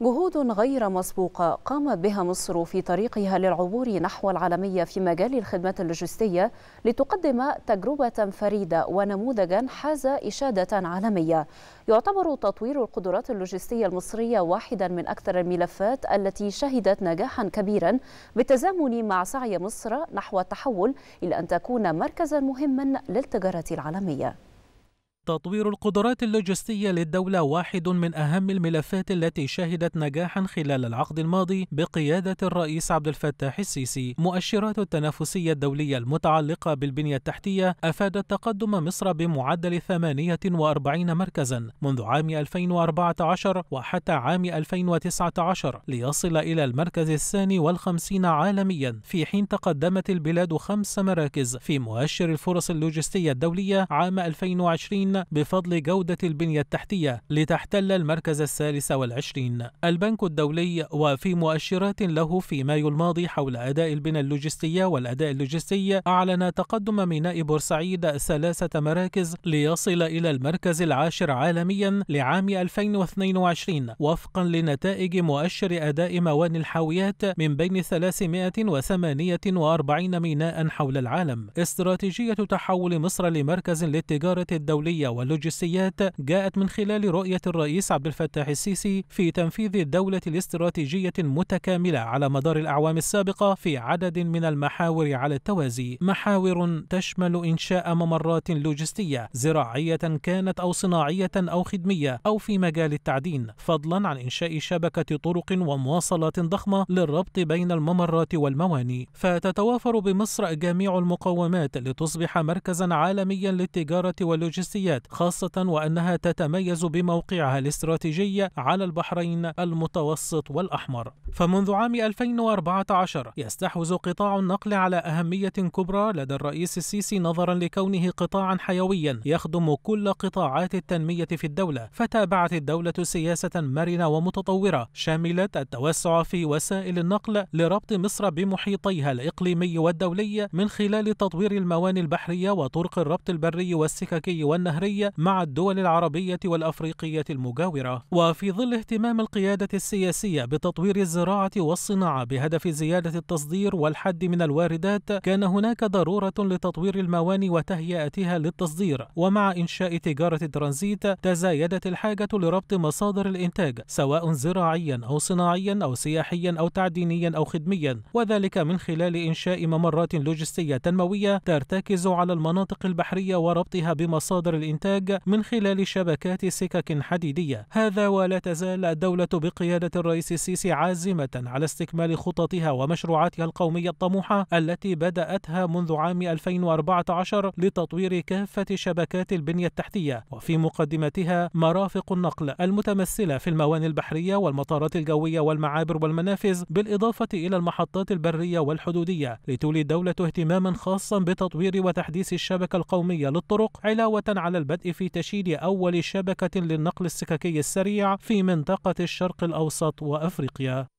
جهود غير مسبوقة قامت بها مصر في طريقها للعبور نحو العالمية في مجال الخدمات اللوجستية لتقدم تجربة فريدة ونموذجا حاز إشادة عالمية يعتبر تطوير القدرات اللوجستية المصرية واحدا من أكثر الملفات التي شهدت نجاحا كبيرا بالتزامن مع سعي مصر نحو التحول إلى أن تكون مركزا مهما للتجارة العالمية تطوير القدرات اللوجستية للدولة واحد من أهم الملفات التي شهدت نجاحا خلال العقد الماضي بقيادة الرئيس عبد الفتاح السيسي. مؤشرات التنافسية الدولية المتعلقة بالبنية التحتية أفادت تقدم مصر بمعدل 48 مركزا منذ عام 2014 وحتى عام 2019 ليصل إلى المركز الثاني والخمسين عالميا في حين تقدمت البلاد خمس مراكز في مؤشر الفرص اللوجستية الدولية عام 2020 بفضل جودة البنية التحتية لتحتل المركز الثالث والعشرين البنك الدولي وفي مؤشرات له في مايو الماضي حول أداء البنى اللوجستية والأداء اللوجستي أعلن تقدم ميناء بورسعيد ثلاثة مراكز ليصل إلى المركز العاشر عالميا لعام 2022 وفقا لنتائج مؤشر أداء مواني الحاويات من بين 348 ميناء حول العالم استراتيجية تحول مصر لمركز للتجارة الدولية واللوجستيات جاءت من خلال رؤية الرئيس عبد الفتاح السيسي في تنفيذ الدولة الاستراتيجية متكاملة على مدار الأعوام السابقة في عدد من المحاور على التوازي محاور تشمل إنشاء ممرات لوجستية زراعية كانت أو صناعية أو خدمية أو في مجال التعدين فضلا عن إنشاء شبكة طرق ومواصلات ضخمة للربط بين الممرات والمواني فتتوافر بمصر جميع المقومات لتصبح مركزا عالميا للتجارة واللوجستيات الحملات خاصة وأنها تتميز بموقعها الاستراتيجي على البحرين المتوسط والأحمر فمنذ عام 2014 يستحوذ قطاع النقل على أهمية كبرى لدى الرئيس السيسي نظرا لكونه قطاعا حيويا يخدم كل قطاعات التنمية في الدولة فتابعت الدولة سياسة مرنة ومتطورة شملت التوسع في وسائل النقل لربط مصر بمحيطيها الإقليمي والدولي من خلال تطوير المواني البحرية وطرق الربط البري والسككي والنهري النهري مع الدول العربية والأفريقية المجاورة وفي ظل اهتمام القيادة السياسية بتطوير الزراعة والصناعة بهدف زيادة التصدير والحد من الواردات كان هناك ضرورة لتطوير المواني وتهيئتها للتصدير ومع إنشاء تجارة الترانزيت تزايدت الحاجة لربط مصادر الإنتاج سواء زراعيا أو صناعيا أو سياحيا أو تعدينيا أو خدميا وذلك من خلال إنشاء ممرات لوجستية تنموية ترتكز على المناطق البحرية وربطها بمصادر الإنتاج الإنتاج من خلال شبكات سكك حديدية هذا ولا تزال الدولة بقيادة الرئيس السيسي عازمة على استكمال خططها ومشروعاتها القومية الطموحة التي بدأتها منذ عام 2014 لتطوير كافة شبكات البنية التحتية وفي مقدمتها مرافق النقل المتمثلة في الموانئ البحرية والمطارات الجوية والمعابر والمنافذ بالإضافة إلى المحطات البرية والحدودية لتولي الدولة اهتماما خاصا بتطوير وتحديث الشبكة القومية للطرق علاوة على البدء في تشييد أول شبكة للنقل السككي السريع في منطقة الشرق الأوسط وأفريقيا